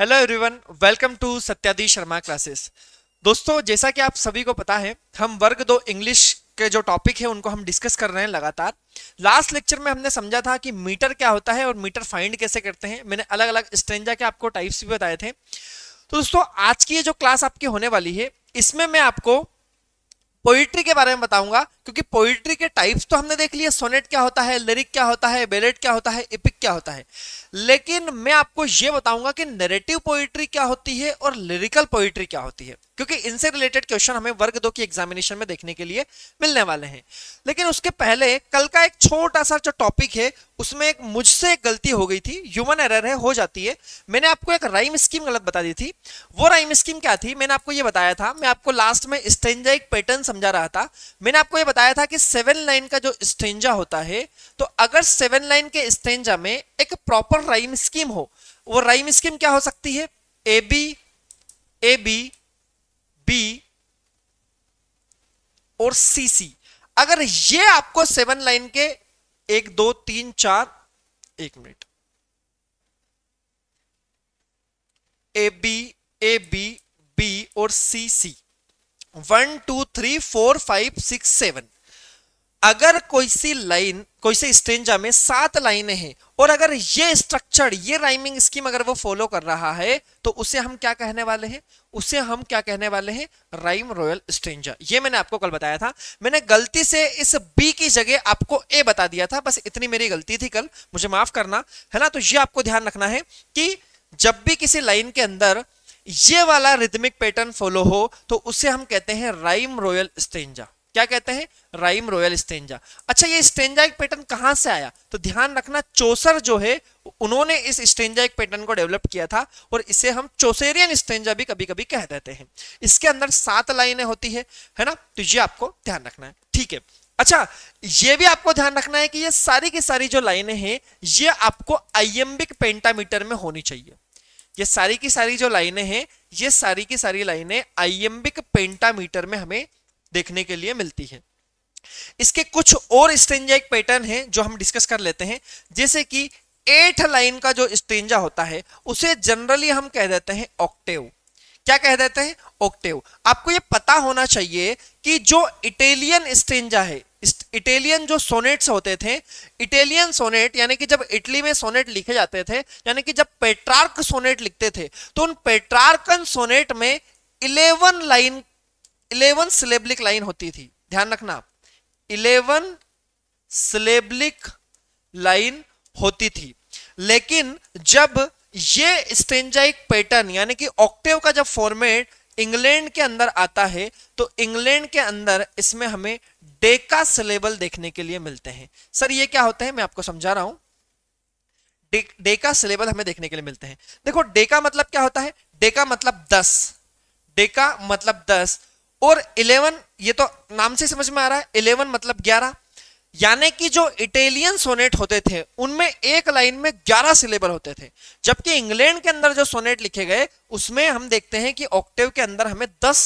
Hello everyone welcome to Satyadi Sharma classes दोस्तों जैसा कि आप सभी को पता है हम वर्ग दो इंग्लिश के जो टॉपिक है उनको हम डिस्कस कर रहे हैं लगातार लास्ट लेक्चर में हमने समझा था कि मीटर क्या होता है और मीटर फाइंड कैसे करते हैं मैंने अलग अलग स्ट्रेंजा के आपको टाइप्स भी बताए थे तो दोस्तों आज की ये जो क्लास आपकी होने वाली है इसमें मैं आपको पोइट्री के बारे में बताऊंगा क्योंकि पोइट्री के टाइप्स तो हमने देख लिए सोनेट क्या होता है लिरिक क्या होता है बेलेट क्या होता है इपिक क्या होता है लेकिन मैं आपको यह बताऊंगा कि नेरेटिव पोइट्री क्या होती है और लिरिकल पोइट्री क्या होती है क्योंकि इनसे रिलेटेड क्वेश्चन हमें वर्ग दो की एग्जामिनेशन में देखने के लिए मिलने वाले हैं लेकिन उसके पहले कल का एक छोटा सा जो टॉपिक है उसमें एक मुझसे एक गलती हो गई थी ह्यूमन एरर है हो जाती है मैंने आपको एक राइम स्कीम गलत बता दी थी वो राइम स्कीम क्या थी मैंने आपको ये बताया था मैं आपको लास्ट में स्टेंजा एक पैटर्न समझा रहा था मैंने आपको ये बताया था कि सेवन लाइन का जो स्टेंजा होता है तो अगर सेवन लाइन के स्टेंजा में एक प्रॉपर राइम स्कीम हो वो राइम स्कीम क्या हो सकती है ए बी ए बी और सी अगर ये आपको सेवन लाइन के एक दो तीन चार एक minute A B A B B और C C one two three four five six seven अगर कोई सी लाइन कोई सी स्टेंजा में सात लाइनें हैं और अगर ये स्ट्रक्चर ये राइमिंग स्कीम अगर वो फॉलो कर रहा है तो उसे हम क्या कहने वाले हैं उसे हम क्या कहने वाले हैं राइम रॉयल स्ट्रेंजर ये मैंने आपको कल बताया था मैंने गलती से इस बी की जगह आपको ए बता दिया था बस इतनी मेरी गलती थी कल मुझे माफ करना है ना तो ये आपको ध्यान रखना है कि जब भी किसी लाइन के अंदर ये वाला रिदमिक पैटर्न फॉलो हो तो उसे हम कहते हैं राइम रॉयल स्टेंजा क्या कहते हैं राइम रॉयल स्टेंजा अच्छा ये स्टेंजा एक पैटर्न कहां से आया तो ध्यान रखना चोसर जो है उन्होंने इस स्टेंजा एक पैटर्न को डेवलप किया था और इसे हम चोसेरियन स्टेंजा भी कभी कभी कह देते हैं इसके अंदर सात लाइनें होती है है ना तो ये आपको ध्यान रखना है ठीक है अच्छा ये भी आपको ध्यान रखना है कि ये सारी की सारी जो लाइनें हैं ये आपको आइएम्बिक पेंटामीटर में होनी चाहिए ये सारी की सारी जो लाइनें हैं ये सारी की सारी लाइनें आइएम्बिक पेंटामीटर में हमें देखने के लिए मिलती है इसके कुछ और स्टेंजाइक पैटर्न हैं जो हम डिस्कस कर लेते हैं जैसे कि एट लाइन का जो स्टेंजा होता है उसे जनरली हम कह देते हैं ऑक्टेव क्या कह देते हैं ऑक्टेव आपको यह पता होना चाहिए कि जो इटेलियन स्टेंजा है इटेलियन जो सोनेट्स होते थे इटेलियन सोनेट यानी कि जब इटली में सोनेट लिखे जाते थे यानी कि जब पेट्रार्क सोनेट लिखते थे तो उन पेट्रार्कन सोनेट में 11 लाइन इलेवन सिलेबलिक लाइन होती थी ध्यान रखना इलेवन सिलेबलिक लाइन होती थी लेकिन जब ये स्टेंजाइक पैटर्न यानी कि ऑक्टेव का जब फॉर्मेट इंग्लैंड के अंदर आता है तो इंग्लैंड के अंदर इसमें हमें डेका सिलेबल देखने के लिए मिलते हैं सर ये क्या होते हैं मैं आपको समझा रहा हूं डे, डेका सिलेबल हमें देखने के लिए मिलते हैं देखो डेका मतलब क्या होता है डेका मतलब दस डेका मतलब दस और 11 ये तो नाम से समझ में आ रहा है 11 मतलब 11 यानी कि जो इटालियन सोनेट होते थे उनमें एक लाइन में 11 सिलेबल होते थे जबकि इंग्लैंड के अंदर जो सोनेट लिखे गए उसमें हम देखते हैं कि ऑक्टेव के अंदर हमें 10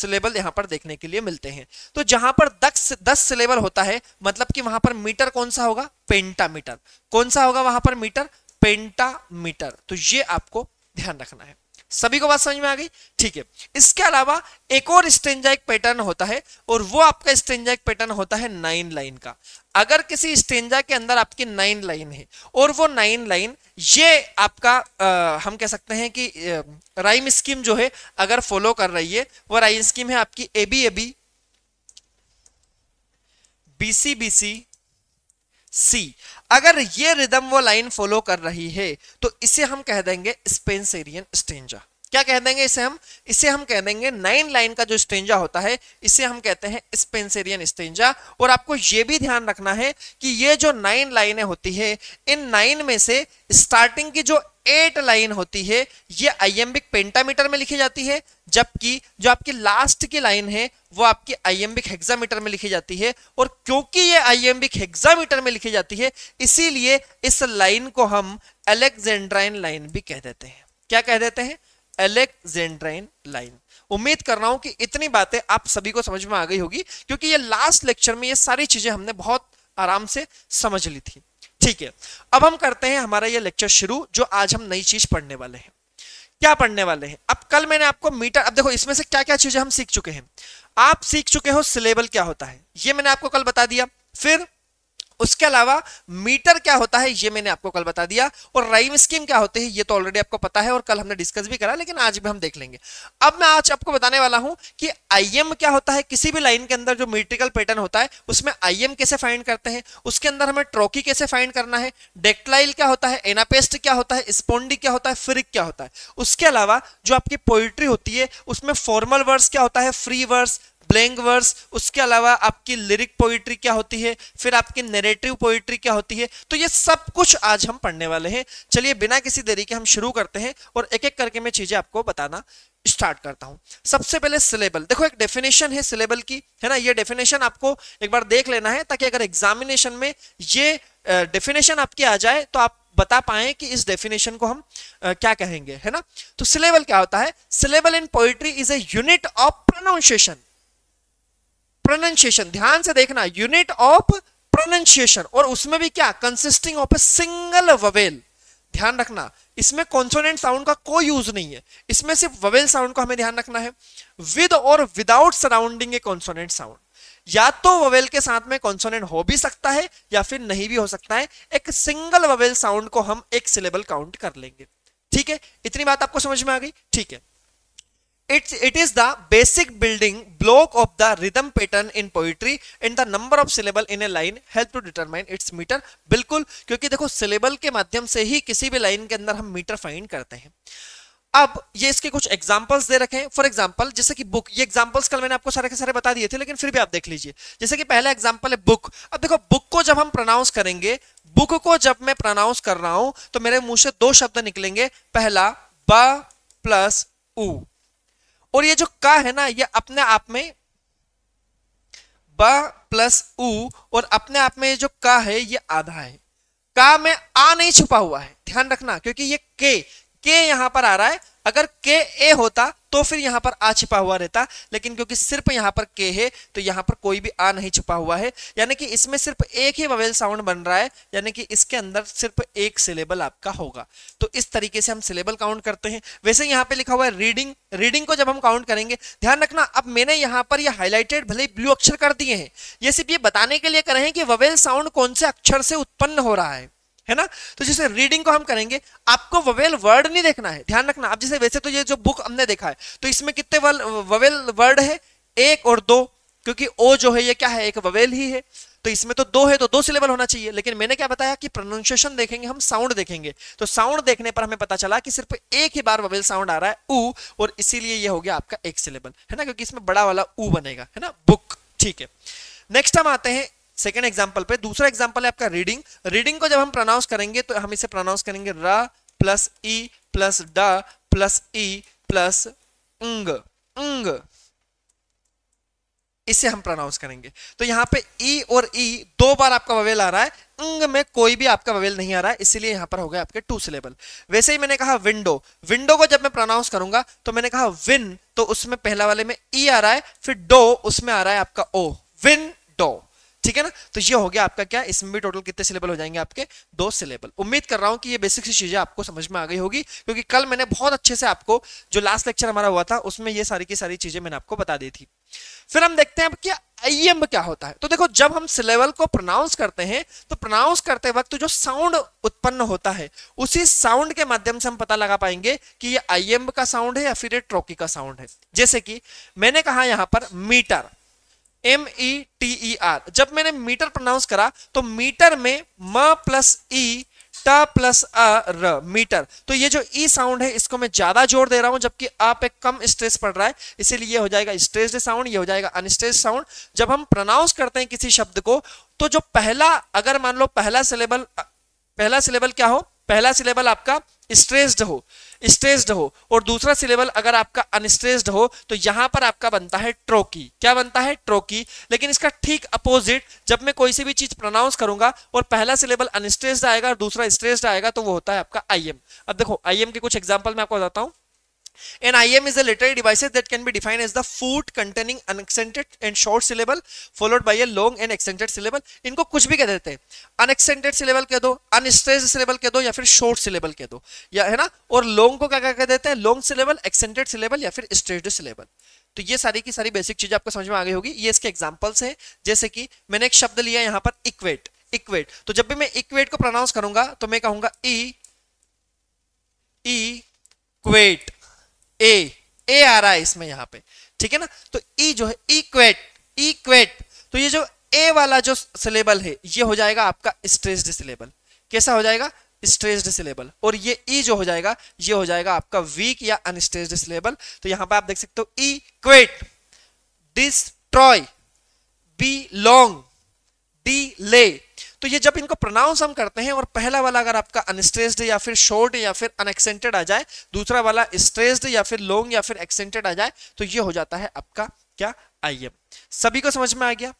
सिलेबल यहां पर देखने के लिए मिलते हैं तो जहां पर दस दस सिलेबल होता है मतलब कि वहां पर मीटर कौन सा होगा पेंटामीटर कौन सा होगा वहां पर मीटर पेंटामीटर तो ये आपको ध्यान रखना है सभी को बात समझ में आ गई ठीक है इसके अलावा एक और स्टेंजाइक पैटर्न होता है और वो आपका स्टेंजाइक पैटर्न होता है नाइन लाइन का अगर किसी स्टेंजा के अंदर आपकी नाइन लाइन है और वो नाइन लाइन ये आपका आ, हम कह सकते हैं कि राइम स्कीम जो है अगर फॉलो कर रही है वो राइम स्कीम है आपकी A B A B B C C अगर ये रिदम वो लाइन फॉलो कर रही है तो इसे हम कह देंगे स्पेंसेरियन स्टेंजा क्या कह देंगे इसे हम इसे हम कह देंगे नाइन लाइन का जो स्टेंजा होता है इसे हम कहते हैं स्पेंसेरियन स्टेंजा और आपको ये भी ध्यान रखना है कि ये जो नाइन लाइनें होती है इन नाइन में से स्टार्टिंग की जो एट लाइन होती है ये आईएम्बिक पेंटामीटर में लिखी जाती है जबकि जो आपकी लास्ट की लाइन है वो आपकी आईएम्बिक हेक्सामीटर में लिखी जाती है और क्योंकि ये आईएम्बिक हेक्सामीटर में लिखी जाती है इसीलिए इस लाइन को हम अलेक्जेंड्राइन लाइन भी कह देते हैं क्या कह देते हैं अलेक्जेंड्राइन लाइन उम्मीद कर रहा हूं कि इतनी बातें आप सभी को समझ में आ गई होगी क्योंकि ये लास्ट लेक्चर में ये सारी चीजें हमने बहुत आराम से समझ ली थी ठीक है अब हम करते हैं हमारा ये लेक्चर शुरू जो आज हम नई चीज पढ़ने वाले हैं क्या पढ़ने वाले हैं अब कल मैंने आपको मीटर अब देखो इसमें से क्या क्या चीजें हम सीख चुके हैं आप सीख चुके हो सिलेबल क्या होता है ये मैंने आपको कल बता दिया फिर उसके अलावा मीटर क्या होता है ये मैंने आपको कल बता दिया और राइम स्कीम क्या होती है ये तो ऑलरेडी आपको पता है और कल हमने डिस्कस भी करा लेकिन आज भी हम देख लेंगे अब मैं आज आपको बताने वाला हूं कि आई क्या होता है किसी भी लाइन के अंदर जो मीट्रिकल पैटर्न होता है उसमें आई कैसे फाइंड करते हैं उसके अंदर हमें ट्रोकी कैसे फाइंड करना है डेक्टलाइल क्या होता है एनापेस्ट क्या होता है स्पोंडी क्या होता है फ्रिक क्या होता है उसके अलावा जो आपकी पोइट्री होती है उसमें फॉर्मल वर्ड्स क्या होता है फ्री वर्ड्स ब्लैंक वर्स उसके अलावा आपकी लिरिक पोइट्री क्या होती है फिर आपकी नेरेटिव पोइट्री क्या होती है तो ये सब कुछ आज हम पढ़ने वाले हैं चलिए बिना किसी देरी के हम शुरू करते हैं और एक एक करके मैं चीज़ें आपको बताना स्टार्ट करता हूं सबसे पहले सिलेबल देखो एक डेफिनेशन है सिलेबल की है ना ये डेफिनेशन आपको एक बार देख लेना है ताकि अगर एग्जामिनेशन में ये डेफिनेशन आपकी आ जाए तो आप बता पाए कि इस डेफिनेशन को हम आ, क्या कहेंगे है ना तो सिलेबल क्या होता है syllable in poetry is a unit of pronunciation pronunciation ध्यान से देखना यूनिट ऑफ प्रोनाउंसिएशन और उसमें भी क्या consisting of a single vowel ध्यान रखना इसमें कॉन्सोनेंट साउंड का कोई यूज नहीं है इसमें सिर्फ ववेल साउंड का हमें ध्यान रखना है विद और without surrounding a consonant sound या तो वेल के साथ में कॉन्सोनेंट हो भी सकता है या फिर नहीं भी हो सकता है एक सिंगल ववेल साउंड को हम एक सिलेबल काउंट कर लेंगे ठीक है इतनी बात आपको समझ में आ गई ठीक है it's it is the basic building block of the rhythm pattern in poetry and the number of syllable in a line help to determine its meter बिल्कुल क्योंकि देखो syllable के माध्यम से ही किसी भी लाइन के अंदर हम मीटर फाइंड करते हैं अब ये इसके कुछ एग्जाम्पल्स दे रखे हैं फॉर एग्जाम्पल जैसे कि बुक ये एग्जाम्पल्स कल मैंने आपको सारे के सारे बता दिए थे लेकिन फिर भी आप देख लीजिए जैसे कि पहला एग्जाम्पल है बुक अब देखो बुक को जब हम प्रोनाउंस करेंगे बुक को जब मैं प्रोनाउंस कर रहा हूं तो मेरे मुंह से दो शब्द निकलेंगे पहला ब प्लस ऊ और ये जो का है ना ये अपने आप में ब प्लस उ और अपने आप में ये जो का है ये आधा है का में आ नहीं छुपा हुआ है ध्यान रखना क्योंकि ये के के यहां पर आ रहा है अगर के ए होता तो फिर यहां पर आ छिपा हुआ रहता लेकिन क्योंकि सिर्फ यहां पर के है तो यहां पर कोई भी आ नहीं छिपा हुआ है यानी कि इसमें सिर्फ एक ही ववेल साउंड बन रहा है यानी कि इसके अंदर सिर्फ एक सिलेबल आपका होगा तो इस तरीके से हम सिलेबल काउंट करते हैं वैसे यहाँ पे लिखा हुआ है रीडिंग रीडिंग को जब हम काउंट करेंगे ध्यान रखना अब मैंने यहाँ पर यह हाईलाइटेड भले ब्लू अक्षर कर दिए हैं ये सिर्फ ये बताने के लिए करें कि ववेल साउंड कौन से अक्षर से उत्पन्न हो रहा है है ना तो जैसे रीडिंग को हम करेंगे आपको ववेल वर्ड नहीं देखना है ध्यान रखना आप जैसे वैसे तो ये जो बुक हमने देखा है तो इसमें कितने ववेल वर्ड है एक और दो क्योंकि ओ जो है ये क्या है एक ववेल ही है तो इसमें तो दो है तो दो सिलेबल होना चाहिए लेकिन मैंने क्या बताया कि प्रोनाउंसिएशन देखेंगे हम साउंड देखेंगे तो साउंड देखने पर हमें पता चला कि सिर्फ एक ही बार ववेल साउंड आ रहा है ऊ और इसीलिए ये हो गया आपका एक सिलेबल है ना क्योंकि इसमें बड़ा वाला ऊ बनेगा है ना बुक ठीक है नेक्स्ट हम आते हैं सेकेंड एग्जाम्पल पे दूसरा एग्जाम्पल है आपका रीडिंग रीडिंग को जब हम प्रोनाउंस करेंगे तो हम इसे प्रोनाउंस करेंगे र प्लस ई प्लस ड प्लस ई प्लस उंग उंग इसे हम प्रोनाउंस करेंगे तो यहां पे ई e और ई e, दो बार आपका वेल आ रहा है उंग में कोई भी आपका वेल नहीं आ रहा है इसलिए यहां पर हो गया आपके टू सिलेबल वैसे ही मैंने कहा विंडो विंडो को जब मैं प्रोनाउंस करूंगा तो मैंने कहा विन तो उसमें पहला वाले में ई e आ रहा है फिर डो उसमें आ रहा है आपका ओ विन डो ठीक है ना तो ये हो गया आपका क्या इसमें भी टोटल कितने सिलेबल हो जाएंगे आपके दो सिलेबल उम्मीद कर रहा हूँ कि ये बेसिक सी चीजें आपको समझ में आ गई होगी क्योंकि कल मैंने बहुत अच्छे से आपको जो लास्ट लेक्चर हमारा हुआ था उसमें ये सारी की सारी चीजें मैंने आपको बता दी थी फिर हम देखते हैं आई एम क्या होता है तो देखो जब हम सिलेबल को प्रोनाउंस करते हैं तो प्रोनाउंस करते वक्त जो साउंड उत्पन्न होता है उसी साउंड के माध्यम से हम पता लगा पाएंगे कि ये आईएम का साउंड है या फिर ये ट्रोकी का साउंड है जैसे कि मैंने कहा यहां पर metre M E T E R जब मैंने मीटर प्रोनाउंस करा तो मीटर में म प्लस ई e, ट प्लस अ र मीटर तो ये जो ई e साउंड है इसको मैं ज्यादा जोर दे रहा हूं जबकि आप पे कम स्ट्रेस पड़ रहा है इसीलिए ये हो जाएगा स्ट्रेस्ड साउंड ये हो जाएगा अनस्ट्रेस साउंड जब हम प्रोनाउंस करते हैं किसी शब्द को तो जो पहला अगर मान लो पहला सिलेबल पहला सिलेबल क्या हो पहला सिलेबल आपका स्ट्रेस्ड हो स्ट्रेस्ड हो और दूसरा सिलेबल अगर आपका अनस्ट्रेस्ड हो तो यहां पर आपका बनता है ट्रोकी क्या बनता है ट्रोकी लेकिन इसका ठीक अपोजिट जब मैं कोई सी भी चीज प्रोनाउंस करूंगा और पहला सिलेबल अनस्ट्रेस्ड आएगा और दूसरा स्ट्रेस्ड आएगा तो वो होता है आपका आई अब देखो आई के कुछ एग्जाम्पल मैं आपको बताता हूँ An IM is a literary device that can be defined as the food containing an accented and short syllable followed by a long and accented syllable. इनको कुछ भी कह देते हैं अनएक्सटेंटेड सिलेबल कह दो अनस्ट्रेस सिलेबल कह दो या फिर शॉर्ट सिलेबल कह दो या है ना और लॉन्ग को क्या क्या कह देते हैं लॉन्ग सिलेबल एक्सटेंटेड सिलेबल या फिर स्ट्रेस्ड सिलेबल तो ये सारी की सारी बेसिक चीजें आपको समझ में आ गई होगी ये इसके एग्जाम्पल्स हैं जैसे कि मैंने एक शब्द लिया यहाँ पर इक्वेट इक्वेट तो जब भी मैं इक्वेट को प्रोनाउंस करूंगा तो मैं कहूंगा E e, equate e, A A आ रहा है इसमें यहां पे ठीक है ना तो ई e जो है इक्वेट इक्वेट तो ये जो ए वाला जो सिलेबल है ये हो जाएगा आपका स्ट्रेस्ड सिलेबल कैसा हो जाएगा स्ट्रेस्ड सिलेबल और ये ई e जो हो जाएगा ये हो जाएगा आपका वीक या अनस्ट्रेस्ड सिलेबल तो यहां पर आप देख सकते हो ई क्वेट डिस्ट्रॉय बी लॉन्ग डी ले तो ये जब इनको प्रोनाउंस हम करते हैं और पहला वाला अगर आपका अनस्ट्रेस्ड या फिर शॉर्ट या फिर अनएक्सेंटेड आ जाए दूसरा वाला स्ट्रेस्ड या फिर लॉन्ग या फिर एक्सेंटेड आ जाए तो ये हो जाता है आपका क्या आई एम सभी को समझ में आ गया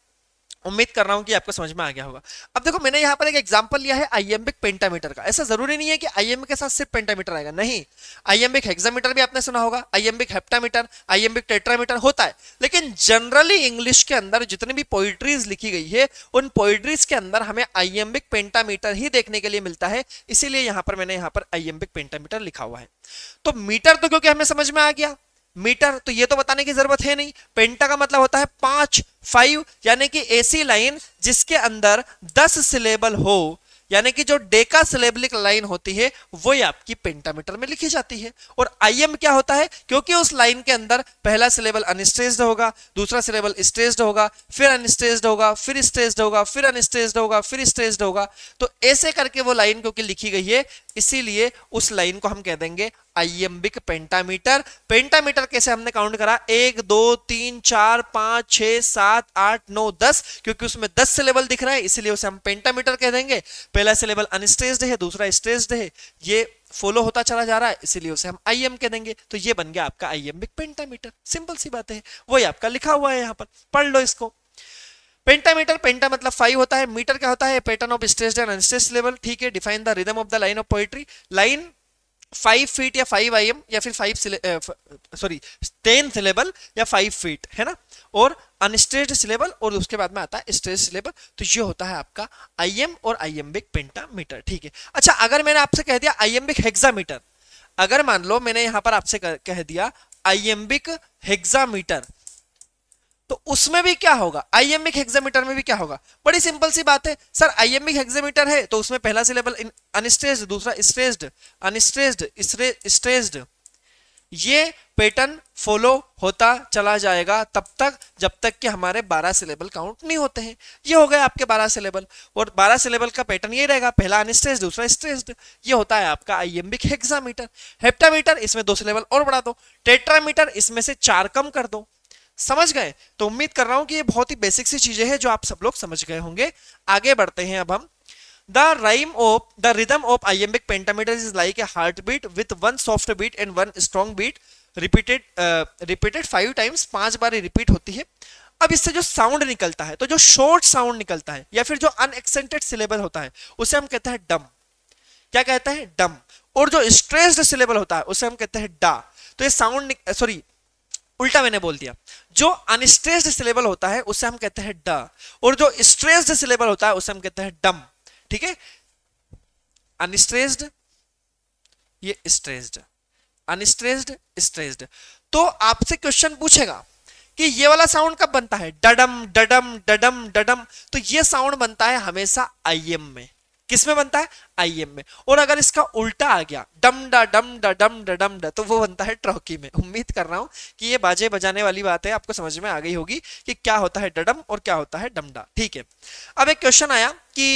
उम्मीद कर रहा हूं कि आपको समझ में आ गया होगा अब देखो मैंने यहां पर एक एग्जांपल लिया है आईएमबिक पेंटामीटर का ऐसा जरूरी नहीं है कि आईएमबिक के साथ सिर्फ पेंटामीटर आएगा नहीं आईएमबिक हेक्सामीटर भी आपने सुना होगा आईएमबिक हेप्टामीटर आईएमबिक टेट्रामीटर होता है लेकिन जनरली इंग्लिश के अंदर जितनी भी पोइट्रीज लिखी गई है उन पोइट्रीज के अंदर हमें आईएमबिक पेंटामीटर ही देखने के लिए मिलता है इसीलिए यहां पर मैंने यहां पर आईएमबिक पेंटामीटर लिखा हुआ है तो मीटर तो क्योंकि हमें समझ में आ गया मीटर तो ये तो बताने की जरूरत है नहीं पेंटा का मतलब होता है पांच फाइव यानी कि ऐसी लाइन जिसके अंदर दस सिलेबल हो यानी कि जो डेका सिलेबलिक लाइन होती है वो आपकी पेंटामीटर में लिखी जाती है और आईएम क्या होता है क्योंकि उस लाइन के अंदर पहला सिलेबल अनस्ट्रेस्ड होगा दूसरा सिलेबल स्ट्रेस्ड होगा फिर अनस्ट्रेस्ड होगा फिर स्ट्रेस्ड होगा फिर अनस्ट्रेस्ड होगा फिर स्ट्रेस्ड होगा तो ऐसे करके वो लाइन क्योंकि लिखी गई है इसीलिए उस लाइन को हम कह देंगे आइम्बिक पेंटामीटर पेंटामीटर कैसे हमने काउंट करा एक दो तीन चार पांच छह सात आठ नौ दस क्योंकि उसमें दस सिलेबल दिख रहा है इसलिए उसे हम पेंटामीटर कह देंगे पहला सिलेबल अनस्ट्रेस्ड है दूसरा स्ट्रेस्ड है ये फॉलो होता चला जा रहा है इसीलिए उसे हम आईएम कह देंगे तो ये बन गया आपका आइम्बिक पेंटामीटर सिंपल सी बात है वही आपका लिखा हुआ है यहाँ पर पढ़ लो इसको पेंटामीटर पेंटा मतलब फाइव होता है मीटर क्या होता है pattern of stressed and unstressed level ठीक है define the rhythm of the line of poetry line five feet या फाइव आई या फिर फाइव सॉरी टेन सिलेबल या फाइव फीट है ना और अनस्ट्रेस्ड सिलेबल और उसके बाद में आता है स्ट्रेस सिलेबल तो ये होता है आपका आईएम और आईएम्बिक पेंटामीटर ठीक है अच्छा अगर मैंने आपसे कह दिया आईएम्बिक हेक्सामीटर अगर मान लो मैंने यहाँ पर आपसे कह दिया आईएम्बिक हेक्सामीटर तो उसमें भी क्या होगा आईएमिक हेक्सामीटर में भी क्या होगा बड़ी सिंपल सी बात है सर आईएमिक हेक्सामीटर है तो उसमें पहला सिलेबल अनस्ट्रेस्ड दूसरा स्ट्रेस्ड अनस्ट्रेस्ड स्ट्रेस्ड ये पैटर्न फॉलो होता चला जाएगा तब तक जब तक कि हमारे 12 सिलेबल काउंट नहीं होते हैं ये हो गए आपके 12 सिलेबल और 12 सिलेबल का पैटर्न ये रहेगा पहला अनस्ट्रेस्ड दूसरा स्ट्रेस्ड ये होता है आपका आईएमबिक हेक्सामीटर हेप्टामीटर इसमें दो सिलेबल और बढ़ा दो टेट्रामीटर इसमें से चार कम कर दो समझ गए तो उम्मीद कर रहा हूं कि ये बहुत ही बेसिक सी चीजें हैं जो आप सब लोग समझ गए होंगे आगे बढ़ते हैं अब हम the rhyme of the rhythm of iambic pentameter is like a heart beat with one soft beat and one strong beat repeated repeated five times पांच बार रिपीट होती है अब इससे जो साउंड निकलता है तो जो शॉर्ट साउंड निकलता है या फिर जो अनएक्सेंटेड सिलेबल होता है उसे हम कहते हैं डम क्या कहते हैं डम और जो स्ट्रेस्ड सिलेबल होता है उसे हम कहते हैं डा तो ये साउंड सॉरी उल्टा मैंने बोल दिया जो अनस्ट्रेस्ड सिलेबल होता है उसे हम कहते हैं ड और जो स्ट्रेस्ड सिलेबल होता है उसे हम कहते हैं डम ठीक है अनस्ट्रेस्ड ये स्ट्रेस्ड अनस्ट्रेस्ड स्ट्रेस्ड तो आपसे क्वेश्चन पूछेगा कि ये वाला साउंड कब बनता है डडम डडम डडम डडम तो ये साउंड बनता है हमेशा आई एम में किसमें बनता है आई में और अगर इसका उल्टा आ गया डम डा डम डा डम डा डम डा तो वो बनता है ट्रॉकी में उम्मीद कर रहा हूं कि ये बाजे बजाने वाली बात है आपको समझ में आ गई होगी कि क्या होता है डडम और क्या होता है डमडा ठीक है अब एक क्वेश्चन आया कि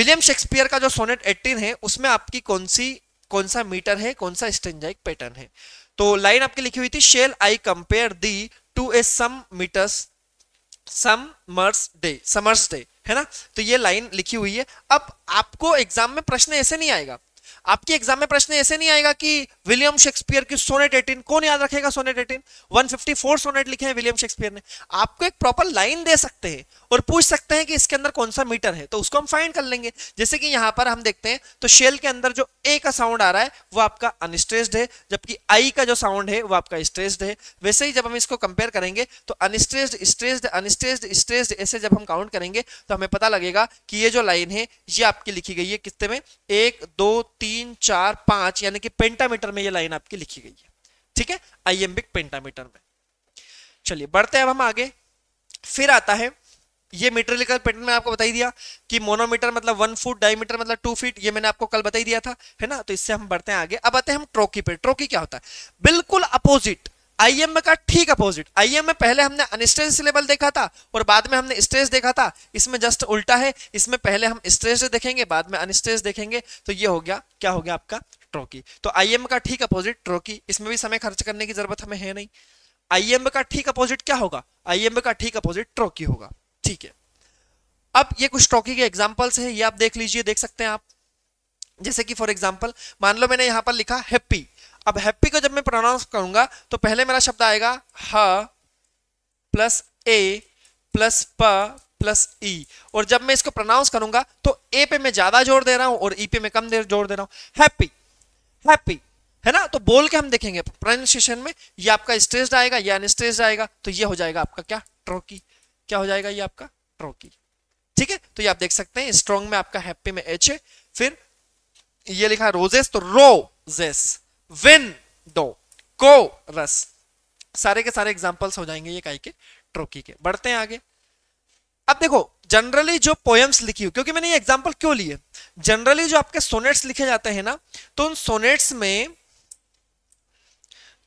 विलियम शेक्सपियर का जो सोनेट एटीन है उसमें आपकी कौन सी कौन सा मीटर है कौन सा स्टेंजाइक पैटर्न है तो लाइन आपकी लिखी हुई थी shall I compare thee to a sum meters summer's day summer's day है ना तो ये लाइन लिखी हुई है अब आपको एग्जाम में प्रश्न ऐसे नहीं आएगा आपके एग्जाम में प्रश्न ऐसे नहीं आएगा कि विलियम शेक्सपियर की सोनेट एटीन कौन याद रखेगा सोनेट एटीन 154 सोनेट लिखे हैं विलियम शेक्सपियर ने आपको एक प्रॉपर लाइन दे सकते हैं और पूछ सकते हैं कि इसके अंदर कौन सा मीटर है तो उसको हम फाइंड कर लेंगे जैसे कि यहां पर हम देखते हैं तो शेल के अंदर जो ए का साउंड आ रहा है वो आपका अनस्ट्रेस्ड है जबकि आई का जो साउंड है वो आपका स्ट्रेस्ड है वैसे ही जब हम इसको कंपेयर करेंगे तो अनस्ट्रेस्ड स्ट्रेस्ड अनस्ट्रेस्ड स्ट्रेस्ड ऐसे जब हम काउंट करेंगे तो हमें पता लगेगा कि ये जो लाइन है ये आपकी लिखी गई है कितने में एक दो तीन तीन चार पांच यानी कि पेंटामीटर में ये लाइन आपकी लिखी गई है ठीक है आइएम्बिक पेंटामीटर में चलिए बढ़ते हैं अब हम आगे फिर आता है ये मीटरलिकल पैटर्न में आपको बताई दिया कि मोनोमीटर मतलब वन फुट डायमीटर मतलब टू फीट ये मैंने आपको कल बताई दिया था है ना तो इससे हम बढ़ते हैं आगे अब आते हैं हम ट्रोकी पे ट्रोकी क्या होता है बिल्कुल अपोजिट आईएम का ठीक अपोजिट आईएम में पहले हमने अनस्ट्रेस लेवल देखा था और बाद में हमने स्ट्रेस देखा था इसमें जस्ट उल्टा है इसमें पहले हम स्ट्रेस देखेंगे बाद में अनस्ट्रेस देखेंगे तो ये हो गया क्या हो गया आपका ट्रोकी तो आईएम का ठीक अपोजिट ट्रोकी इसमें भी समय खर्च करने की जरूरत हमें है नहीं आईएम का ठीक अपोजिट क्या होगा आईएम का ठीक अपोजिट ट्रोकी होगा ठीक है अब ये कुछ ट्रोकी के एग्जाम्पल्स है ये आप देख लीजिए देख सकते हैं आप जैसे कि फॉर एग्जाम्पल मान लो मैंने यहाँ पर लिखा हैप्पी अब हैप्पी को जब मैं प्रोनाउंस करूंगा तो पहले मेरा शब्द आएगा ह प्लस ए प्लस प प्लस ई e। और जब मैं इसको प्रोनाउंस करूंगा तो ए पे मैं ज्यादा जोर दे रहा हूं और ई e पे मैं कम देर जोर दे रहा हूं हैप्पी हैप्पी है ना तो बोल के हम देखेंगे प्रोनाउंसिएशन में ये आपका स्ट्रेस्ड आएगा या अनस्ट्रेस्ड आएगा तो ये हो जाएगा आपका क्या ट्रोकी क्या हो जाएगा ये आपका ट्रोकी ठीक है तो ये आप देख सकते हैं स्ट्रॉन्ग में आपका हैप्पी में एच है फिर ये लिखा रोजेस तो रोजेस विन दो को रस सारे के सारे एग्जाम्पल्स हो जाएंगे ये काई के ट्रोकी के बढ़ते हैं आगे अब देखो जनरली जो पोएम्स लिखी हुई क्योंकि मैंने ये एग्जाम्पल क्यों लिए जनरली जो आपके सोनेट्स लिखे जाते हैं ना तो उन सोनेट्स में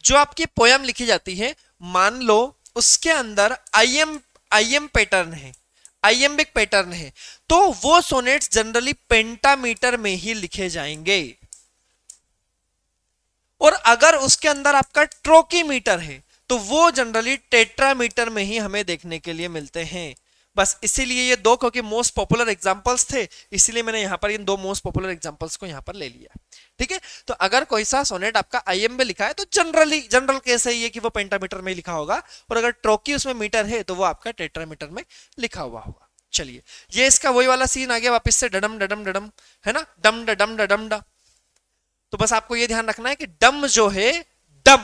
जो आपकी पोयम लिखी जाती है मान लो उसके अंदर iamb iamb pattern है आईएम्बिक पैटर्न है तो वो सोनेट्स जनरली पेंटामीटर में ही लिखे जाएंगे और अगर उसके अंदर आपका ट्रोकीमीटर है तो वो जनरली टेट्रामीटर में ही हमें देखने के लिए मिलते हैं बस इसीलिए ये दो क्योंकि मोस्ट पॉपुलर एग्जांपल्स थे इसीलिए मैंने यहाँ पर इन दो मोस्ट पॉपुलर एग्जांपल्स को यहाँ पर ले लिया ठीक है तो अगर कोई सा सोनेट आपका आई एम में लिखा है तो जनरली जनरल केस है ये कि वो पेंटामीटर में लिखा होगा और अगर ट्रोकी उसमें मीटर है तो वो आपका टेट्रामीटर में लिखा हुआ होगा चलिए ये इसका वही वाला सीन आ गया वापिस से डडम डडम डडम है ना डम डडम डडम डम तो बस आपको ये ध्यान रखना है कि डम जो है डम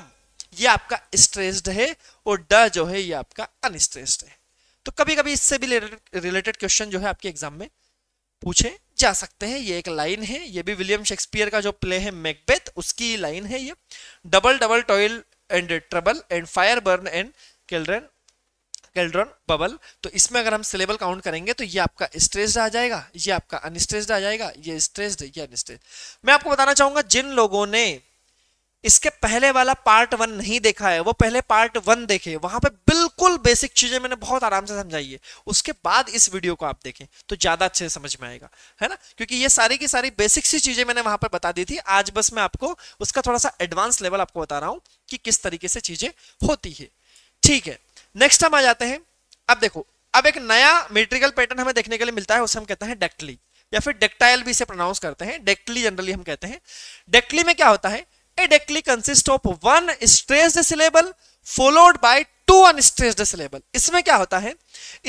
ये आपका स्ट्रेस्ड है और ड जो है ये आपका अनस्ट्रेस्ड है तो कभी कभी इससे भी रिलेटेड क्वेश्चन जो है आपके एग्जाम में पूछे जा सकते हैं ये एक लाइन है ये भी विलियम शेक्सपियर का जो प्ले है मैकबेथ उसकी लाइन है ये double double toil and trouble and fire burn and cauldron cauldron bubble तो इसमें अगर हम सिलेबल काउंट करेंगे तो ये आपका स्ट्रेस्ड आ जाएगा ये आपका अनस्ट्रेस्ड आ जाएगा ये स्ट्रेस्ड ये अनस्ट्रेस्ड मैं आपको बताना चाहूंगा जिन लोगों ने इसके पहले वाला पार्ट वन नहीं देखा है वो पहले पार्ट वन देखे वहां पे बिल्कुल बेसिक चीजें मैंने बहुत आराम से समझाई है उसके बाद इस वीडियो को आप देखें तो ज्यादा अच्छे से समझ में आएगा है ना क्योंकि ये सारी की सारी बेसिक सी चीजें मैंने वहां पर बता दी थी आज बस मैं आपको उसका थोड़ा सा एडवांस लेवल आपको बता रहा हूं कि किस तरीके से चीजें होती है ठीक है नेक्स्ट हम आ जाते हैं अब देखो अब एक नया मेट्रिकल पैटर्न हमें देखने के लिए मिलता है उसे हम कहते हैं डेक्टली या फिर डेक्टाइल भी इसे प्रोनाउंस करते हैं डेक्टली जनरली हम कहते हैं डेक्टली में क्या होता है a dactyl consist of one stress syllable followed by two unstressed syllable इसमें क्या होता है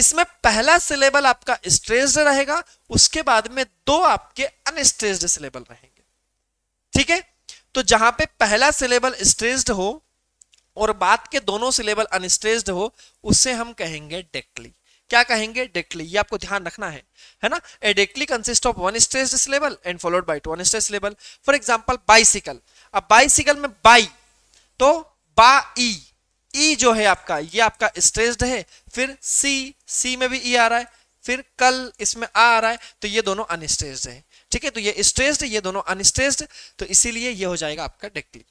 इसमें पहला सिलेबल आपका स्ट्रेस्ड रहेगा उसके बाद में दो आपके अनस्ट्रेस्ड सिलेबल रहेंगे ठीक है तो जहां पे पहला सिलेबल स्ट्रेस्ड हो और बात के दोनों सिलेबल अनस्ट्रेस हो उससे हम कहेंगे डेक्टली क्या कहेंगे डेक्टली ये आपको ध्यान रखना है है ना a dactyl consist of one stress syllable and followed by two unstressed syllable for example bicycle अब बाइसिकल में बाई तो बा ई ई जो है आपका ये आपका स्ट्रेस्ड है फिर सी सी में भी ई e आ रहा है फिर कल इसमें आ, आ रहा है तो ये दोनों अनस्ट्रेस्ड है ठीक है तो ये स्ट्रेस्ड ये दोनों अनस्ट्रेस्ड तो इसीलिए ये हो जाएगा आपका डेक्टली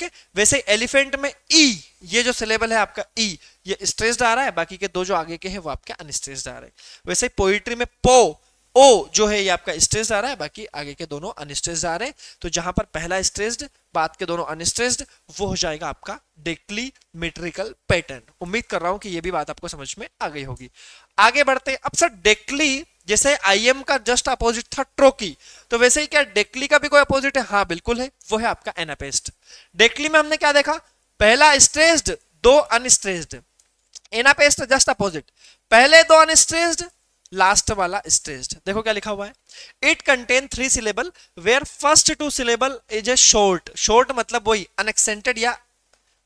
ठीक है वैसे एलिफेंट में ई ये जो सिलेबल है आपका ई ये स्ट्रेस्ड आ रहा है बाकी के दो जो आगे के हैं वो आपके अनस्ट्रेस्ड आ रहे हैं वैसे पोइट्री में पो ओ जो है ये आपका स्ट्रेस आ रहा है बाकी आगे के दोनों अनस्ट्रेस्ड आ रहे हैं तो जहां पर पहला स्ट्रेस्ड बाद के दोनों अनस्ट्रेस्ड वो हो जाएगा आपका डेक्ली मेट्रिकल पैटर्न उम्मीद कर रहा हूं कि ये भी बात आपको समझ में आ गई होगी आगे बढ़ते हैं अब सर डेक्ली जैसे आईएम का जस्ट अपोजिट था ट्रोकी तो वैसे ही क्या डेकली का भी कोई अपोजिट है हाँ बिल्कुल है वो है आपका एनापेस्ट डेकली में हमने क्या देखा पहला स्ट्रेस्ड दो अनस्ट्रेस्ड एनापेस्ट जस्ट अपोजिट पहले दो अनस्ट्रेस्ड लास्ट वाला स्ट्रेस्ड देखो क्या लिखा हुआ है it contain three syllable where first two syllable is a short short मतलब वही अनएक्सेंटेड या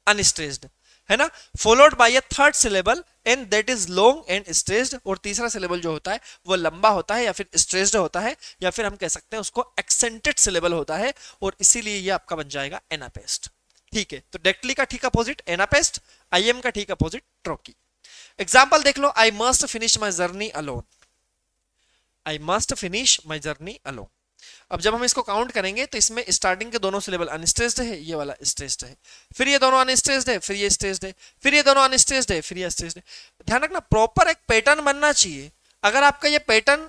अनस्ट्रेस्ड है ना followed by a third syllable and that is long and stressed और तीसरा सिलेबल जो होता है वो लंबा होता है या फिर स्ट्रेस्ड होता है या फिर हम कह सकते हैं उसको एक्सेंटेड सिलेबल होता है और इसीलिए ये आपका बन जाएगा एनापेस्ट ठीक है तो डेक्टली का ठीक अपोजिट एनापेस्ट आई का ठीक अपोजिट ट्रोकी एग्जाम्पल देख लो I must finish my journey alone I must finish my journey alone अब जब हम इसको काउंट करेंगे तो इसमें स्टार्टिंग के दोनों सिलेबल अनस्ट्रेस्ड है ये वाला स्ट्रेस्ड है फिर ये दोनों अनस्ट्रेस्ड है फिर ये स्ट्रेस्ड है फिर ये दोनों अनस्ट्रेस्ड है फिर ये स्ट्रेस्ड है ध्यान रखना प्रॉपर एक पैटर्न बनना चाहिए अगर आपका ये पैटर्न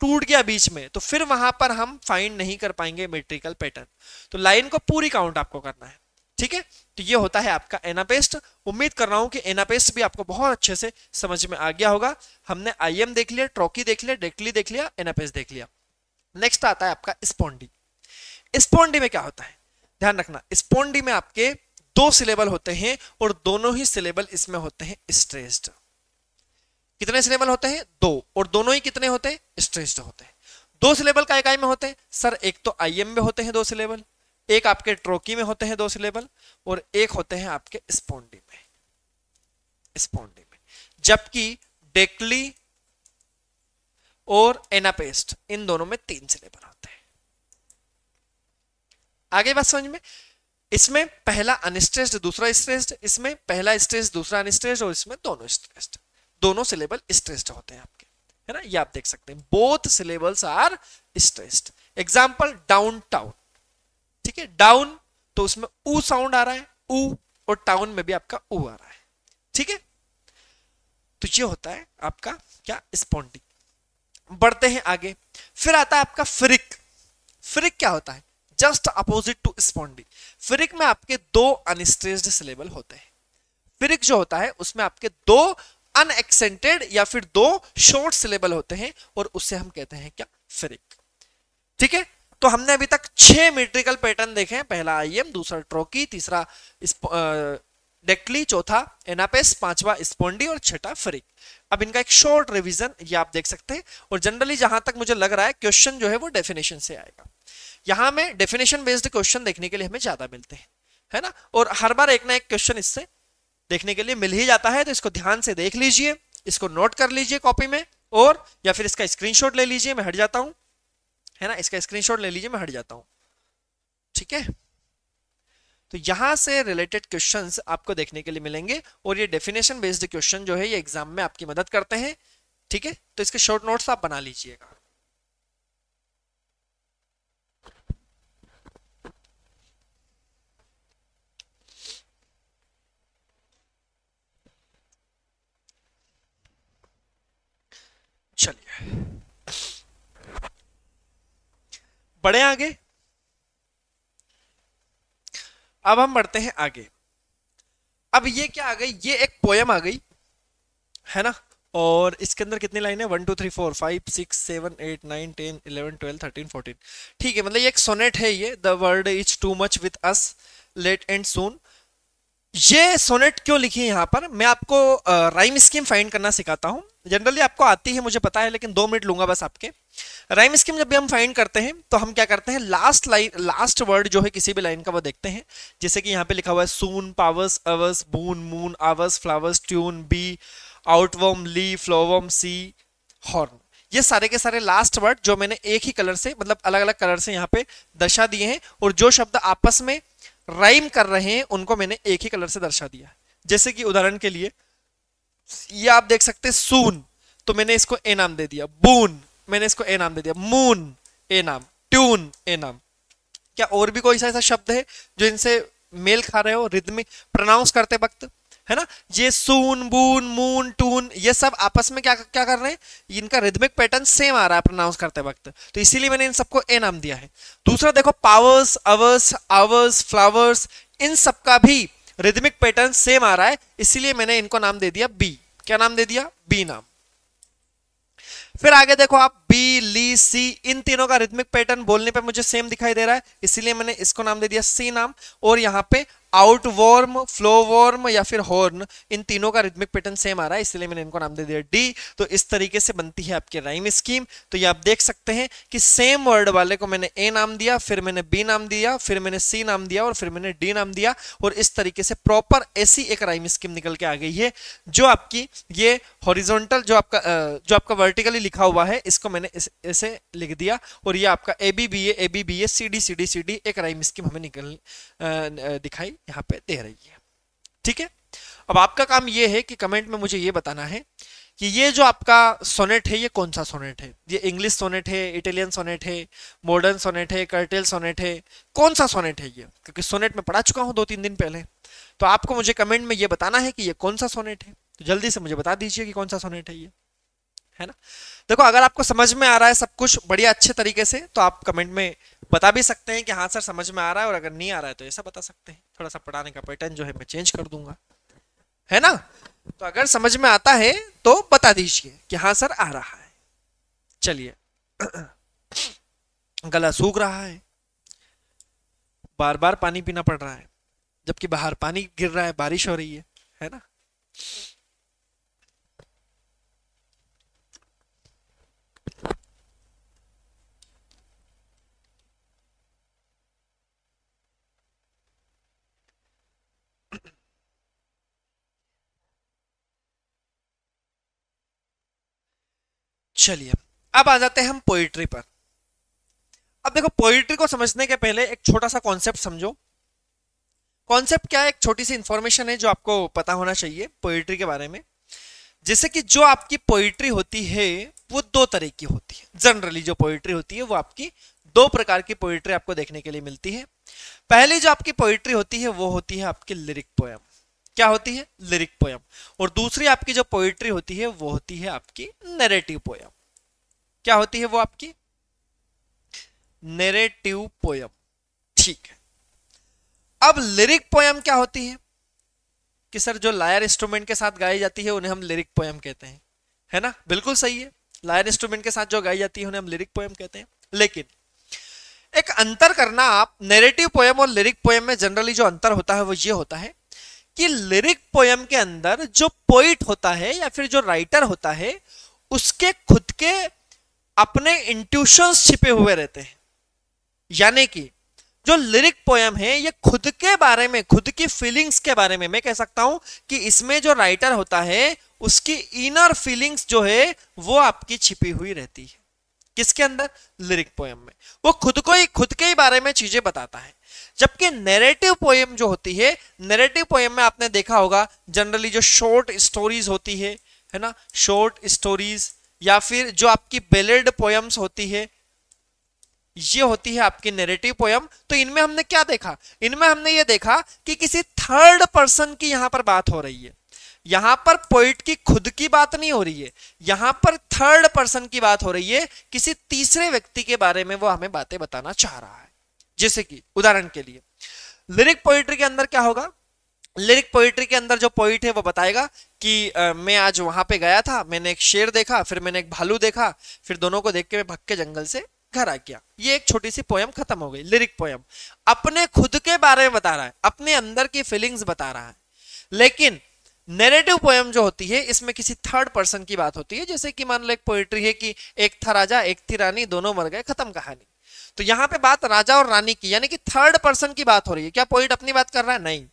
टूट गया बीच में तो फिर वहां पर हम फाइंड नहीं कर पाएंगे मेट्रिकल पैटर्न तो लाइन को पूरी काउंट आपको करना है ठीक है तो ये होता है आपका एनापेस्ट उम्मीद कर रहा हूं कि एनापेस्ट भी आपको बहुत अच्छे से समझ में आ गया होगा हमने आई देख लिया ट्रॉकी देख लिया डेक्ली देख लिया एनापेस्ट देख लिया नेक्स्ट आता है आपका स्पॉन्डी स्पॉन्डी में क्या होता है ध्यान रखना स्पॉन्डी में आपके दो सिलेबल होते हैं और दोनों ही सिलेबल इसमें होते हैं स्ट्रेस्ड कितने सिलेबल होते हैं दो और दोनों ही कितने होते हैं स्ट्रेस्ड होते हैं दो सिलेबल का इकाई में होते हैं सर एक तो आईएम में होते हैं दो सिलेबल एक आपके ट्रोकी में होते हैं दो सिलेबल और एक होते हैं आपके स्पॉन्डी में स्पॉन्डी में जबकि डेकली और एनापेस्ट इन दोनों में तीन सिलेबल होते हैं आगे बात समझ में इसमें पहला अनस्ट्रेस्ड दूसरा स्ट्रेस्ड इसमें पहला स्ट्रेस दूसरा अनस्ट्रेस्ड और इसमें दोनों स्ट्रेस्ड दोनों सिलेबल स्ट्रेस्ड होते हैं आपके है ना ये आप देख सकते हैं both syllables are stressed example downtown ठीक है डाउन तो उसमें ऊ साउंड आ रहा है ऊ और टाउन में भी आपका ऊ आ रहा है ठीक है तो ये होता है आपका क्या स्पॉन्डिक बढ़ते हैं आगे फिर आता है आपका फ्रिक फ्रिक क्या होता है just opposite to spondee pyrrhic में आपके दो अनस्ट्रेस्ड सिलेबल होते हैं फ्रिक जो होता है उसमें आपके दो अनएक्सेंटेड या फिर दो शॉर्ट सिलेबल होते हैं और उससे हम कहते हैं क्या फ्रिक ठीक है तो हमने अभी तक छह मेट्रिकल पैटर्न देखे हैं पहला आईएम दूसरा ट्रोकी तीसरा डेक्टली चौथा एनापेस पांचवा स्पॉन्डी और छठा फरिक अब इनका एक शॉर्ट रिवीजन ये आप देख सकते हैं और जनरली जहां तक मुझे लग रहा है क्वेश्चन जो है वो डेफिनेशन से आएगा यहां में डेफिनेशन बेस्ड क्वेश्चन देखने के लिए हमें ज्यादा मिलते हैं है ना और हर बार एक ना एक क्वेश्चन इससे देखने के लिए मिल ही जाता है तो इसको ध्यान से देख लीजिए इसको नोट कर लीजिए कॉपी में और या फिर इसका स्क्रीनशॉट ले लीजिए मैं हट जाता हूँ है ना इसका स्क्रीनशॉट ले लीजिए मैं हट जाता हूँ ठीक है तो यहां से रिलेटेड क्वेश्चन आपको देखने के लिए मिलेंगे और ये डेफिनेशन बेस्ड क्वेश्चन जो है ये एग्जाम में आपकी मदद करते हैं ठीक है तो इसके शॉर्ट नोट्स आप बना लीजिएगा चलिए बड़े आगे अब हम बढ़ते हैं आगे अब ये क्या आ गई ये एक पोयम आ गई है ना और इसके अंदर कितनी लाइन है one two three four five six seven eight nine ten eleven twelve thirteen fourteen ठीक है मतलब ये एक सोनेट है ये the world is too much with us late and soon ये सोनेट क्यों लिखी है यहाँ पर मैं आपको राइम स्कीम फाइंड करना सिखाता हूँ जनरली आपको आती है मुझे पता है लेकिन दो मिनट लूंगा बस आपके राइम स्कीम जब भी हम फाइंड करते हैं तो हम क्या करते हैं लास्ट लाइन लास्ट वर्ड जो है किसी भी लाइन का वो देखते हैं जैसे कि यहाँ पे लिखा हुआ है soon powers ours boon moon hours flowers tune be outworn lea forlorn see horn ये सारे के सारे लास्ट वर्ड जो मैंने एक ही कलर से मतलब अलग अलग कलर से यहाँ पे दर्शा दिए हैं और जो शब्द आपस में राइम कर रहे हैं उनको मैंने एक ही कलर से दर्शा दिया जैसे कि उदाहरण के लिए ये आप देख सकते हैं सून तो मैंने इसको ए नाम दे दिया बून मैंने इसको ए नाम दे दिया मून ए नाम ट्यून ए नाम क्या और भी कोई ऐसा शब्द है जो इनसे मेल खा रहे हो रिदमिक प्रोनाउंस करते वक्त है ना ये सून बून मून टून ये सब आपस में क्या क्या कर रहे हैं इनका रिदमिक पैटर्न सेम आ रहा है प्रोनाउंस करते वक्त तो इसीलिए मैंने इन सबको ए नाम दिया है दूसरा देखो पावर्स अवर्स आवर्स फ्लावर्स इन सब का भी रिदमिक पैटर्न सेम आ रहा है इसीलिए मैंने इनको नाम दे दिया बी क्या नाम दे दिया बी नाम फिर आगे देखो आप बी ली सी इन तीनों का रिदमिक पैटर्न बोलने पे मुझे सेम दिखाई दे रहा है इसीलिए मैंने इसको नाम दे दिया सी नाम और यहाँ पे आउट वॉर्म फ्लो वॉर्म या फिर हॉर्न इन तीनों का रिदमिक पैटर्न सेम आ रहा है इसलिए मैंने इनको नाम दे दिया डी तो इस तरीके से बनती है आपकी राइम स्कीम तो ये आप देख सकते हैं कि सेम वर्ड वाले को मैंने ए नाम दिया फिर मैंने बी नाम दिया फिर मैंने सी नाम दिया और फिर मैंने डी नाम दिया और इस तरीके से प्रॉपर ऐसी एक राइम स्कीम निकल के आ गई है जो आपकी ये हॉरिजोंटल जो आपका जो आपका वर्टिकली लिखा हुआ है इसको मैंने ऐसे लिख दिया और ये आपका A B B A A B B A C D C D C D एक राइम स्कीम हमें निकल दिखाई यहाँ पे दे रही है ठीक है अब आपका काम ये है कि कमेंट में मुझे ये बताना है कि ये जो आपका सोनेट है ये कौन सा सोनेट है ये इंग्लिश सोनेट है इटालियन सोनेट है मॉडर्न सोनेट है कर्टेल सोनेट है कौन सा सोनेट है ये क्योंकि सोनेट में पढ़ा चुका हूँ दो तीन दिन पहले तो आपको मुझे कमेंट में ये बताना है कि ये कौन सा सोनेट है तो जल्दी से मुझे बता दीजिए कि कौन सा सोनेट है ये है ना देखो अगर आपको समझ में आ रहा है सब कुछ बढ़िया अच्छे तरीके से तो आप कमेंट में बता भी सकते हैं कि हाँ सर समझ में आ रहा है और अगर नहीं आ रहा है तो ऐसा बता सकते हैं थोड़ा सा पढ़ाने का पैटर्न जो है मैं चेंज कर दूंगा है ना तो अगर समझ में आता है तो बता दीजिए कि हाँ सर आ रहा है चलिए गला सूख रहा है बार बार पानी पीना पड़ रहा है जबकि बाहर पानी गिर रहा है बारिश हो रही है है ना चलिए अब आ जाते हैं हम पोइट्री पर अब देखो पोइट्री को समझने के पहले एक छोटा सा कॉन्सेप्ट समझो कॉन्सेप्ट क्या है एक छोटी सी इंफॉर्मेशन है जो आपको पता होना चाहिए पोइट्री के बारे में जैसे कि जो आपकी पोइट्री होती है वो दो तरह की होती है जनरली जो पोइट्री होती है वो आपकी दो प्रकार की पोइट्री आपको देखने के लिए मिलती है पहली जो आपकी पोइट्री होती है वो होती है आपकी लिरिक पोयम क्या होती है लिरिक पोयम और दूसरी आपकी जो पोइट्री होती है वो होती है आपकी नेरेटिव पोयम क्या होती है वो आपकी नेरेटिव पोयम ठीक है अब लिरिक पोयम क्या होती है कि सर जो लायर इंस्ट्रूमेंट के साथ गाई जाती है उन्हें हम लिरिक पोयम कहते हैं है ना बिल्कुल सही है लायर इंस्ट्रूमेंट के साथ जो गाई जाती है उन्हें हम लिरिक पोयम कहते हैं लेकिन एक अंतर करना आप नेरेटिव पोयम और लिरिक पोयम में जनरली जो अंतर होता है वो ये होता है कि लिरिक पोयम के अंदर जो पोइट होता है या फिर जो राइटर होता है उसके खुद के अपने इंट्यूशंस छिपे हुए रहते हैं यानी कि जो लिरिक पोयम है ये खुद के बारे में खुद की फीलिंग्स के बारे में मैं कह सकता हूं कि इसमें जो राइटर होता है उसकी इनर फीलिंग्स जो है वो आपकी छिपी हुई रहती है किसके अंदर लिरिक पोयम में वो खुद को ही खुद के ही बारे में चीजें बताता है जबकि नैरेटिव पोएम जो होती है नैरेटिव पोयम में आपने देखा होगा जनरली जो शॉर्ट स्टोरीज होती है है ना शॉर्ट स्टोरीज या फिर जो आपकी बेलेड पोएम्स होती है ये होती है आपकी नेरेटिव पोयम तो इनमें हमने क्या देखा इनमें हमने ये देखा कि किसी थर्ड पर्सन की यहां पर बात हो रही है यहां पर पोइट की खुद की बात नहीं हो रही है यहां पर थर्ड पर्सन की बात हो रही है किसी तीसरे व्यक्ति के बारे में वो हमें बातें बताना चाह रहा है जैसे कि उदाहरण के लिए लिरिक पोइट्री के अंदर क्या होगा लिरिक पोइट्री के अंदर जो पोइट है वो बताएगा कि आ, मैं आज वहां पे गया था मैंने एक शेर देखा फिर मैंने एक भालू देखा फिर दोनों को देख के मैं भग के जंगल से घर आ गया ये एक छोटी सी पोयम खत्म हो गई लिरिक पोयम अपने खुद के बारे में बता रहा है अपने अंदर की फीलिंग्स बता रहा है लेकिन नेरेटिव पोयम जो होती है इसमें किसी थर्ड पर्सन की बात होती है जैसे कि मान लो एक पोइट्री है कि एक था राजा एक थी रानी दोनों मर गए खत्म कहानी तो यहाँ पे बात राजा और रानी की यानी कि थर्ड पर्सन की बात हो रही है क्या पोइट अपनी बात कर रहा है नहीं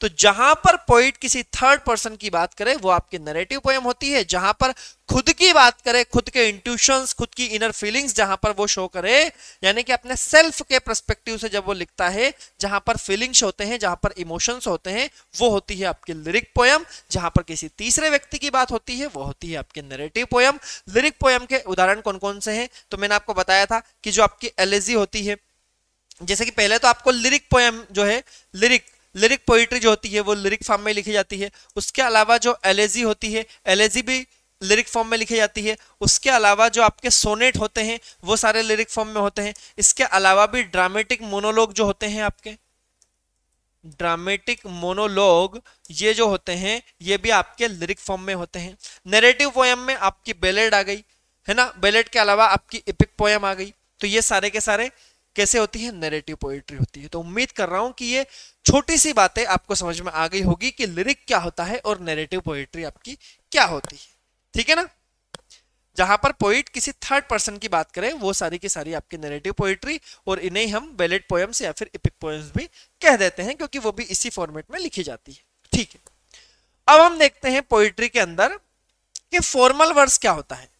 तो जहां पर पोइट किसी थर्ड पर्सन की बात करे वो आपकी नरेटिव पोएम होती है जहां पर खुद की बात करे खुद के इंट्यूशंस खुद की इनर फीलिंग्स जहां पर वो शो करे यानी कि अपने सेल्फ के परस्पेक्टिव से जब वो लिखता है जहां पर फीलिंग्स होते हैं जहां पर इमोशंस होते हैं वो होती है आपकी लिरिक पोयम जहां पर किसी तीसरे व्यक्ति की बात होती है वो होती है आपकी नरेटिव पोयम लिरिक पोयम के उदाहरण कौन कौन से हैं तो मैंने आपको बताया था कि जो आपकी एलर्जी होती है जैसे कि पहले तो आपको लिरिक पोयम जो है लिरिक लिरिक पोइट्री जो होती है वो लिरिक फॉर्म में लिखी जाती है उसके अलावा जो एलेजी होती है एलेजी भी लिरिक फॉर्म में लिखी जाती है उसके अलावा जो आपके सोनेट होते हैं वो सारे लिरिक फॉर्म में होते हैं इसके अलावा भी ड्रामेटिक मोनोलॉग जो होते हैं आपके ड्रामेटिक मोनोलॉग ये जो होते हैं ये भी आपके लिरिक फॉर्म में होते हैं नेरेटिव पोएम में आपकी बेलेट आ गई है ना बेलेट के अलावा आपकी इपिक पोएम आ गई तो ये सारे के सारे कैसे होती है नेरेटिव पोइट्री होती है तो उम्मीद कर रहा हूं कि ये छोटी सी बातें आपको समझ में आ गई होगी कि लिरिक क्या होता है और नेरेटिव पोइट्री आपकी क्या होती है ठीक है ना जहां पर पोइट किसी थर्ड पर्सन की बात करें वो सारी की सारी आपकी नेरेटिव पोइट्री और इन्हें हम बेलेट पोएम्स या फिर इपिक पोएम्स भी कह देते हैं क्योंकि वो भी इसी फॉर्मेट में लिखी जाती है ठीक है अब हम देखते हैं पोइट्री के अंदर कि फॉर्मल वर्स क्या होता है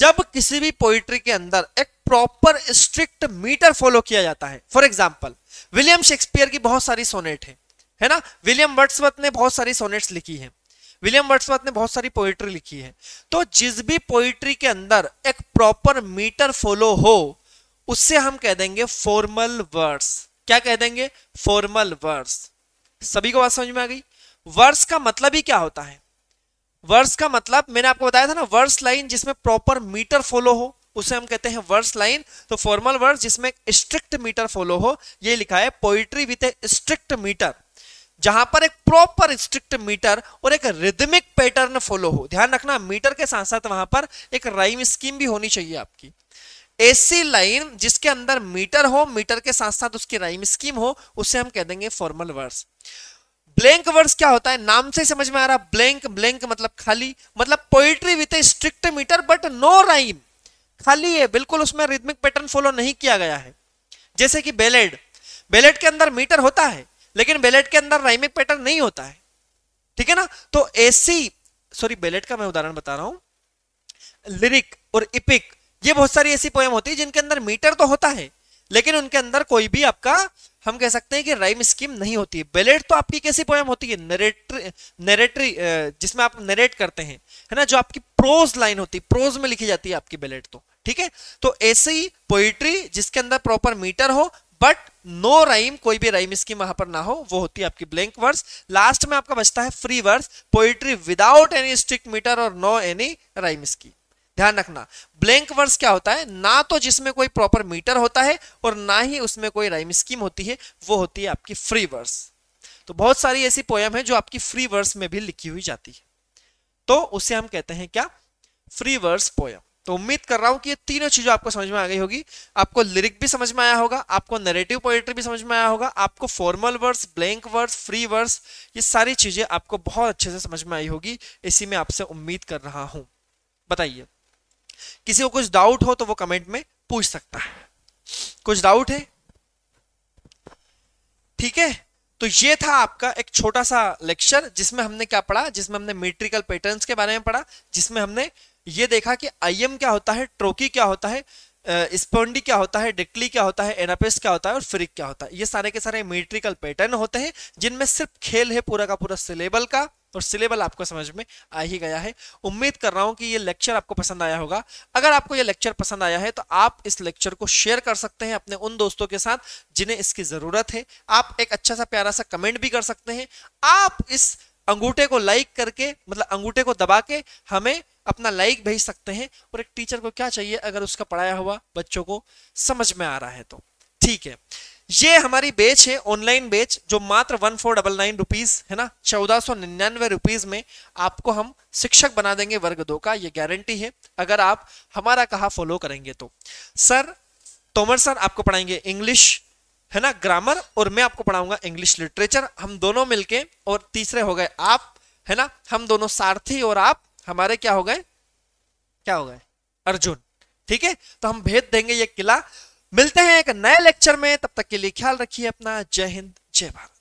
जब किसी भी पोइट्री के अंदर एक प्रॉपर स्ट्रिक्ट मीटर फॉलो किया जाता है फॉर एग्जाम्पल विलियम शेक्सपियर की बहुत सारी सोनेट है है ना विलियम वर्ड्सवर्थ ने बहुत सारी सोनेट्स लिखी है विलियम वर्ड्सवर्थ ने बहुत सारी पोइट्री लिखी है तो जिस भी पोइट्री के अंदर एक प्रॉपर मीटर फॉलो हो उससे हम कह देंगे फॉर्मल वर्ड्स क्या कह देंगे फॉर्मल वर्ड्स सभी को बात समझ में आ गई वर्ड्स का मतलब ही क्या होता है वर्स का मतलब मैंने आपको बताया था ना वर्स लाइन जिसमें प्रॉपर मीटर फॉलो हो उसे हम कहते हैं वर्स लाइन तो फॉर्मल वर्स जिसमें स्ट्रिक्ट मीटर फॉलो हो ये लिखा है poetry with a strict metre जहां पर एक प्रॉपर स्ट्रिक्ट मीटर और एक रिदमिक पैटर्न फॉलो हो ध्यान रखना मीटर के साथ साथ वहां पर एक राइम स्कीम भी होनी चाहिए आपकी ऐसी लाइन जिसके अंदर मीटर हो मीटर के साथ साथ उसकी राइम स्कीम हो उसे हम कह देंगे फॉर्मल वर्स ब्लैंक वर्ड्स क्या होता है नाम से समझ में आ रहा ब्लैंक ब्लैंक मतलब खाली मतलब poetry with a strict metre but no rhyme खाली है बिल्कुल उसमें रिदमिक पैटर्न फॉलो नहीं किया गया है जैसे कि बेलेड बेलेट के अंदर मीटर होता है लेकिन बेलेट के अंदर राइमिक पैटर्न नहीं होता है ठीक है ना तो ऐसी सॉरी बेलेट का मैं उदाहरण बता रहा हूं लिरिक और इपिक ये बहुत सारी ऐसी पोएम होती है जिनके अंदर मीटर तो होता है लेकिन उनके अंदर कोई भी आपका हम कह सकते हैं कि राइम स्कीम नहीं होती है बेलेट तो आपकी कैसी पोएम होती है नरेटरी नरेटरी जिसमें आप नरेट करते हैं है ना जो आपकी प्रोज लाइन होती है प्रोज में लिखी जाती है आपकी बेलेट तो ठीक है तो ऐसे ही पोइट्री जिसके अंदर प्रॉपर मीटर हो बट नो राइम कोई भी राइम स्कीम वहां पर ना हो वो होती है आपकी ब्लैंक वर्स लास्ट में आपका बचता है free verse poetry without any strict metre और नो एनी राइम इसकी ध्यान रखना ब्लैंक वर्स क्या होता है ना तो जिसमें कोई प्रॉपर मीटर होता है और ना ही उसमें कोई राइम स्कीम होती है वो होती है आपकी फ्री वर्स तो बहुत सारी ऐसी पोयम है जो आपकी फ्री वर्स में भी लिखी हुई जाती है तो उसे हम कहते हैं क्या फ्री वर्स पोयम तो उम्मीद कर रहा हूं कि ये तीनों चीजों आपको समझ में आ गई होगी आपको लिरिक भी समझ में आया होगा आपको नेरेटिव पोएट्री भी समझ में आया होगा आपको formal verse blank verse free verse ये सारी चीजें आपको बहुत अच्छे से समझ में आई होगी इसी में आपसे उम्मीद कर रहा हूं बताइए किसी को कुछ डाउट हो तो वो कमेंट में पूछ सकता है कुछ डाउट है ठीक है तो ये था आपका एक छोटा सा लेक्चर जिसमें हमने क्या पढ़ा जिसमें हमने मेट्रिकल पैटर्न्स के बारे में पढ़ा जिसमें हमने ये देखा कि आईएम क्या होता है ट्रोकी क्या होता है स्पॉन्डी क्या होता है डिक्ली क्या होता है एनापेस क्या होता है और फ्रिक क्या होता है ये सारे के सारे मेट्रिकल पैटर्न होते हैं जिनमें सिर्फ खेल है पूरा का पूरा सिलेबल का और तो सिलेबल आपको समझ में आ ही गया है उम्मीद कर रहा हूँ कि ये लेक्चर आपको पसंद आया होगा अगर आपको ये लेक्चर पसंद आया है तो आप इस लेक्चर को शेयर कर सकते हैं अपने उन दोस्तों के साथ जिन्हें इसकी ज़रूरत है आप एक अच्छा सा प्यारा सा कमेंट भी कर सकते हैं आप इस अंगूठे को लाइक करके मतलब अंगूठे को दबा के हमें अपना लाइक भेज सकते हैं और एक टीचर को क्या चाहिए अगर उसका पढ़ाया हुआ बच्चों को समझ में आ रहा है तो ठीक है ये हमारी बेच है ऑनलाइन बेच जो मात्र one four double nine rupees है ना चौदह सौ निन्यानवे रुपीज में आपको हम शिक्षक बना देंगे वर्ग दो का ये गारंटी है अगर आप हमारा कहा फॉलो करेंगे तो सर तोमर सर आपको पढ़ाएंगे इंग्लिश है ना ग्रामर और मैं आपको पढ़ाऊंगा इंग्लिश लिटरेचर हम दोनों मिलके और तीसरे हो गए आप है ना हम दोनों सारथी और आप हमारे क्या हो गए क्या हो गए अर्जुन ठीक है तो हम भेज देंगे ये किला मिलते हैं एक नए लेक्चर में तब तक के लिए ख्याल रखिए अपना जय हिंद जय भारत